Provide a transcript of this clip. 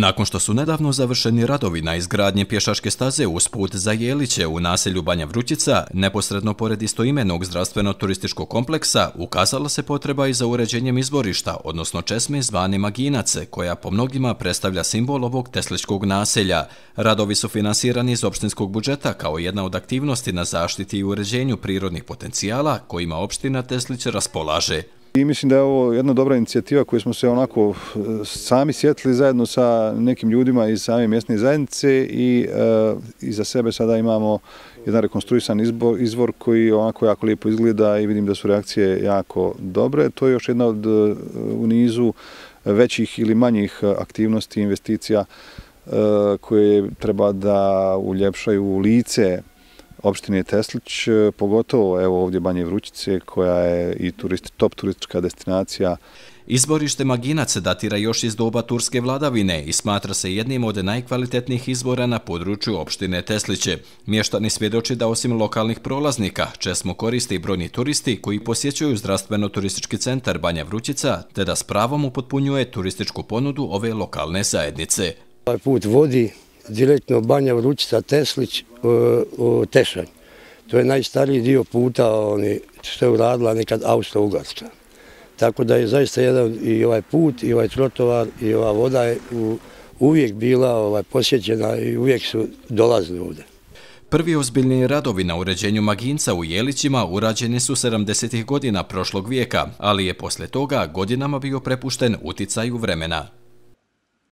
Nakon što su nedavno završeni radovi na izgradnje pješaške staze uz put za Jeliće u naselju Banja Vrućica, neposredno pored istoimenog zdravstveno-turističkog kompleksa, ukazala se potreba i za uređenjem izborišta, odnosno česme zvane Maginace, koja po mnogima predstavlja simbol ovog tesličkog naselja. Radovi su finansirani iz opštinskog budžeta kao jedna od aktivnosti na zaštiti i uređenju prirodnih potencijala kojima opština Teslić raspolaže. I mislim da je ovo jedna dobra inicijativa koju smo se onako eh, sami sjetili zajedno sa nekim ljudima iz same mjesne zajednice i uh, iza sebe sada imamo jedan rekonstruisan izvor koji onako jako lijepo izgleda i vidim da su reakcije jako dobre. To je još jedna od eh, u nizu većih ili manjih aktivnosti i investicija uh, koje treba da uljepšaju lice opštine Teslić, e, pogotovo evo ovdje Banje Vrućice koja je i turist, top turistička destinacija. Izborište Maginac datira još iz doba turske vladavine i smatra se jednim od najkvalitetnijih izbora na području opštine Tesliće. Mještani svjedoči da osim lokalnih prolaznika, česmo koriste i brojni turisti koji posjećuju zdravstveno-turistički centar Banja Vrućica, te da s pravom upotpunjuje turističku ponudu ove lokalne zajednice. Ovaj put vodi direktno Banja Vrućica Teslić e, u Tešanj. To je najstariji dio puta što je uradila nekad Austro-Ugarska. Tako da je zaista jedan i ovaj put, i ovaj trotovar, i ova voda je uvijek bila ovaj, posjećena i uvijek su dolazili ovdje. Prvi ozbiljni radovi na uređenju Maginca u Jelićima urađeni su 70. godina prošlog vijeka, ali je posle toga godinama bio prepušten uticaju vremena.